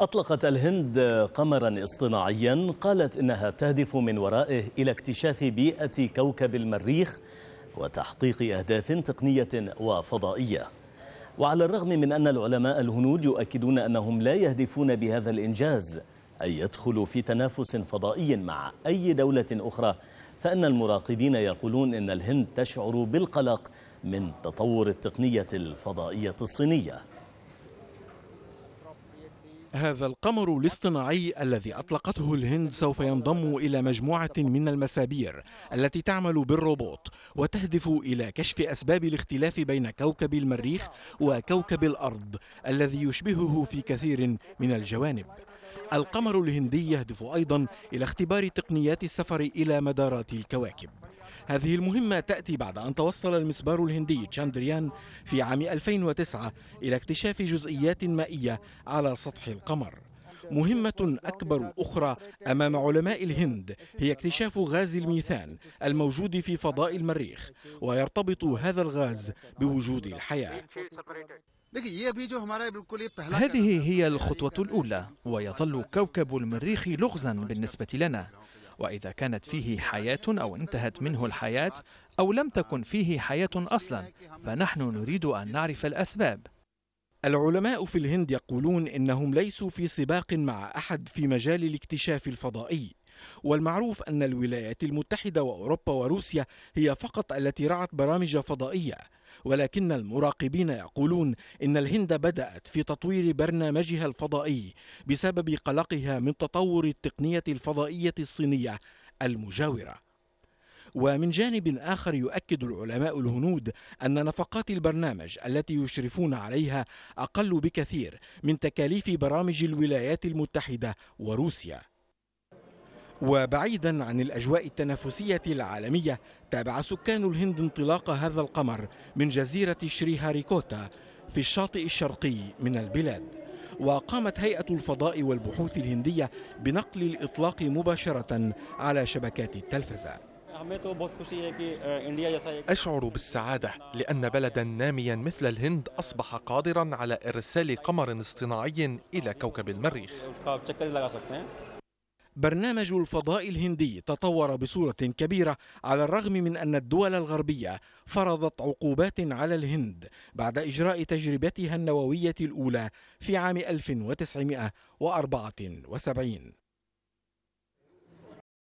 أطلقت الهند قمرا اصطناعيا قالت إنها تهدف من ورائه إلى اكتشاف بيئة كوكب المريخ وتحقيق أهداف تقنية وفضائية وعلى الرغم من أن العلماء الهنود يؤكدون أنهم لا يهدفون بهذا الإنجاز أن يدخلوا في تنافس فضائي مع أي دولة أخرى فإن المراقبين يقولون إن الهند تشعر بالقلق من تطور التقنية الفضائية الصينية هذا القمر الاصطناعي الذي أطلقته الهند سوف ينضم إلى مجموعة من المسابير التي تعمل بالروبوت وتهدف إلى كشف أسباب الاختلاف بين كوكب المريخ وكوكب الأرض الذي يشبهه في كثير من الجوانب القمر الهندي يهدف أيضا إلى اختبار تقنيات السفر إلى مدارات الكواكب هذه المهمة تأتي بعد أن توصل المسبار الهندي تشاندريان في عام 2009 إلى اكتشاف جزئيات مائية على سطح القمر مهمة أكبر أخرى أمام علماء الهند هي اكتشاف غاز الميثان الموجود في فضاء المريخ ويرتبط هذا الغاز بوجود الحياة هذه هي الخطوة الأولى ويظل كوكب المريخ لغزا بالنسبة لنا وإذا كانت فيه حياة أو انتهت منه الحياة أو لم تكن فيه حياة أصلا فنحن نريد أن نعرف الأسباب العلماء في الهند يقولون إنهم ليسوا في سباق مع أحد في مجال الاكتشاف الفضائي والمعروف أن الولايات المتحدة وأوروبا وروسيا هي فقط التي رعت برامج فضائية ولكن المراقبين يقولون ان الهند بدات في تطوير برنامجها الفضائي بسبب قلقها من تطور التقنيه الفضائيه الصينيه المجاوره ومن جانب اخر يؤكد العلماء الهنود ان نفقات البرنامج التي يشرفون عليها اقل بكثير من تكاليف برامج الولايات المتحده وروسيا وبعيدا عن الأجواء التنافسية العالمية تابع سكان الهند انطلاق هذا القمر من جزيرة شريهاريكوتا في الشاطئ الشرقي من البلاد وقامت هيئة الفضاء والبحوث الهندية بنقل الإطلاق مباشرة على شبكات التلفزة أشعر بالسعادة لأن بلدا ناميا مثل الهند أصبح قادرا على إرسال قمر اصطناعي إلى كوكب المريخ برنامج الفضاء الهندي تطور بصورة كبيرة على الرغم من أن الدول الغربية فرضت عقوبات على الهند بعد إجراء تجربتها النووية الأولى في عام 1974